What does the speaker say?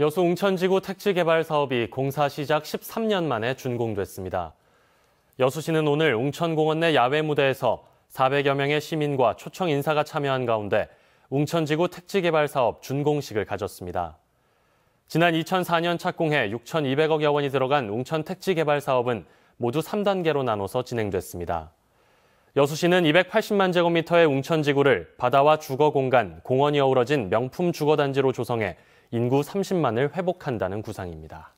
여수 웅천지구 택지 개발 사업이 공사 시작 13년 만에 준공됐습니다. 여수시는 오늘 웅천공원 내 야외 무대에서 400여 명의 시민과 초청 인사가 참여한 가운데 웅천지구 택지 개발 사업 준공식을 가졌습니다. 지난 2004년 착공해 6,200억여 원이 들어간 웅천 택지 개발 사업은 모두 3단계로 나눠서 진행됐습니다. 여수시는 280만 제곱미터의 웅천지구를 바다와 주거 공간, 공원이 어우러진 명품 주거단지로 조성해 인구 30만을 회복한다는 구상입니다.